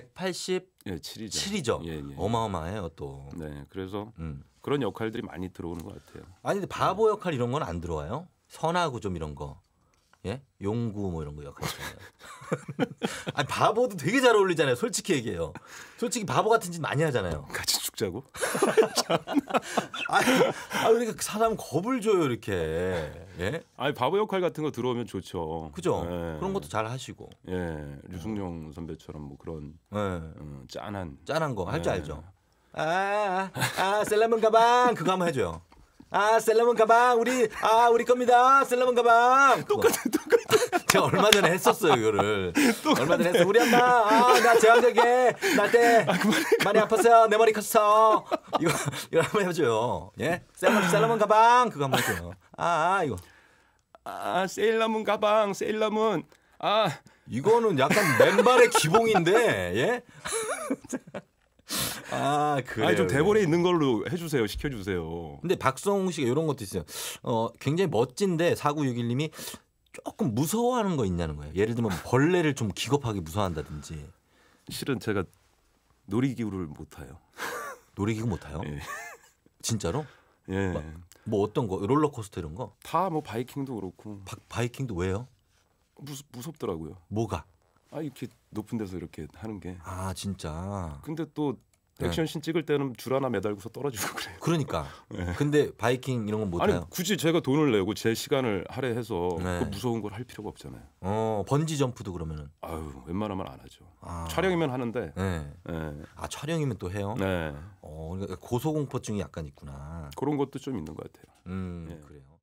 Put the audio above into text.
187이죠. 예, 예. 어마어마해요 또. 네, 그래서 음. 그런 역할들이 많이 들어오는 것 같아요. 아니 근데 바보 역할 이런 건 안 들어와요? 선하고 좀 이런 거. 예? 용구 뭐 이런 거 역할 있잖아요. 아니 바보도 되게 잘 어울리잖아요. 솔직히 얘기해요. 솔직히 바보 같은 짓 많이 하잖아요. 죽자고? 아니, 아 그러니까 그 사람 겁을 줘요 이렇게. 예? 아니 바보 역할 같은 거 들어오면 좋죠. 그죠. 예. 그런 것도 잘 하시고. 예, 류승룡 선배처럼 뭐 그런 예. 음, 짠한 짠한 거 할줄 예. 알죠. 아, 아, 셀레몬 가방 그거 한번 해줘요. 아, 셀레몬 가방 우리 아 우리 겁니다. 셀레몬 가방 똑같아 똑같아. 제가 얼마 전에 했었어요 이거를. 얼마 전에 했어. 우리 엄마 아, 나 제왕절개 날때 아, 그만해, 많이 아팠어요. 내 머리 컸어. 이거 이거 한번 해줘요. 예? 셀러 셀러몬 가방 그거 한번 해줘요. 아, 아 이거. 아세러문 가방 세러문아 이거는 약간 맨발의 기봉인데 예? 아그래아좀 대본에 있는 걸로 해주세요. 시켜주세요. 근데 박성웅 씨가 이런 것도 있어요. 어 굉장히 멋진데 4961님이 조금 무서워하는 거 있냐는 거예요. 예를 들면 뭐 벌레를 좀 기겁하게 무서워한다든지. 실은 제가 놀이기구를 못 타요. 놀이기구 못 타요? 예. 진짜로? 예. 막, 뭐, 뭐 어떤 거? 롤러코스터 이런 거? 다 뭐 바이킹도 그렇고. 바, 이킹도 왜요? 무섭, 무섭더라고요. 뭐가? 아 이렇게 높은 데서 이렇게 하는 게. 아 진짜. 근데 또 네. 액션신 찍을 때는 줄 하나 매달고서 떨어지고 그래요. 그러니까. 네. 근데 바이킹 이런 건못 해요. 굳이 제가 돈을 내고 제 시간을 할애해서 네. 그 무서운 걸 할 필요가 없잖아요. 어, 번지 점프도 그러면은. 아유, 웬만하면 안 하죠. 아. 촬영이면 하는데. 네. 네. 아, 촬영이면 또 해요? 네. 어, 그러니까 고소공포증이 약간 있구나. 그런 것도 좀 있는 것 같아요. 음, 네. 그래요.